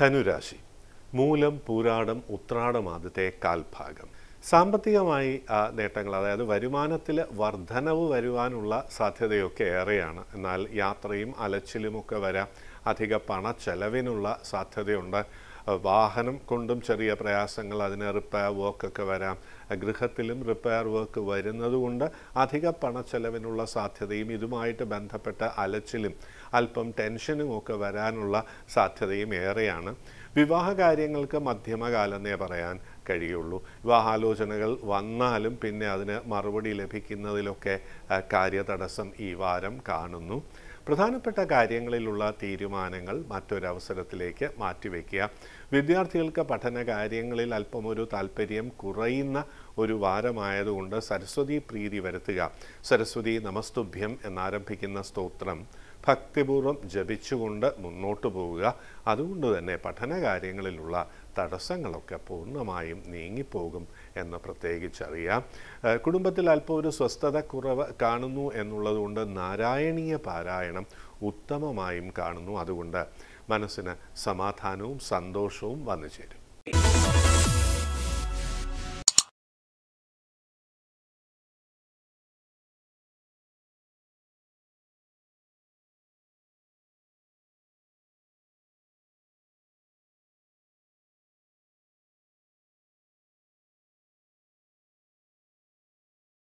ധനുരാശി മൂലം പൂരാടം ഉത്രാടം ആദ്യത്തെ കാൽഭാഗം സാമ്പത്തികമായി നേട്ടങ്ങൾ അതായത് വരുമാനത്തിൽ വർധനവ് വരുവാനുള്ള സാധ്യതയൊക്കെ ഏറെയാണ് എന്നാൽ യാത്രയും അലച്ചിലുമൊക്കെ വരാം അധിക പണച്ചെലവിനുള്ള സാധ്യതയുണ്ട് വാഹനം കൊണ്ടും ചെറിയ പ്രയാസങ്ങൾ അതിന് റിപ്പയർ വർക്കൊക്കെ വരാം ഗൃഹത്തിലും റിപ്പയർ വർക്ക് വരുന്നതുകൊണ്ട് അധിക പണച്ചെലവിനുള്ള സാധ്യതയും ഇതുമായിട്ട് ബന്ധപ്പെട്ട അലച്ചിലും അല്പം ടെൻഷനും ഒക്കെ വരാനുള്ള സാധ്യതയും ഏറെയാണ് വിവാഹ കാര്യങ്ങൾക്ക് മധ്യമകാലെന്നേ പറയാൻ കഴിയുള്ളൂ വിവാഹാലോചനകൾ വന്നാലും പിന്നെ അതിന് മറുപടി ലഭിക്കുന്നതിലൊക്കെ കാര്യതടസ്സം ഈ വാരം കാണുന്നു പ്രധാനപ്പെട്ട കാര്യങ്ങളിലുള്ള തീരുമാനങ്ങൾ മറ്റൊരവസരത്തിലേക്ക് മാറ്റിവെക്കുക വിദ്യാർത്ഥികൾക്ക് പഠന കാര്യങ്ങളിൽ അല്പം ഒരു താല്പര്യം കുറയുന്ന ഒരു വാരമായതുകൊണ്ട് സരസ്വതി പ്രീതി വരുത്തുക സരസ്വതി നമസ്തുഭ്യം എന്നാരംഭിക്കുന്ന സ്തോത്രം ഭക്തിപൂർവ്വം ജപിച്ചുകൊണ്ട് മുന്നോട്ടു പോവുക അതുകൊണ്ട് തന്നെ പഠന കാര്യങ്ങളിലുള്ള തടസ്സങ്ങളൊക്കെ പൂർണ്ണമായും നീങ്ങിപ്പോകും എന്ന് പ്രത്യേകിച്ചറിയാം കുടുംബത്തിൽ അല്പം ഒരു സ്വസ്ഥത കുറവ് കാണുന്നു എന്നുള്ളതുകൊണ്ട് നാരായണീയ പാരായണം ഉത്തമമായും കാണുന്നു അതുകൊണ്ട് മനസ്സിന് സമാധാനവും സന്തോഷവും വന്നു ചേരും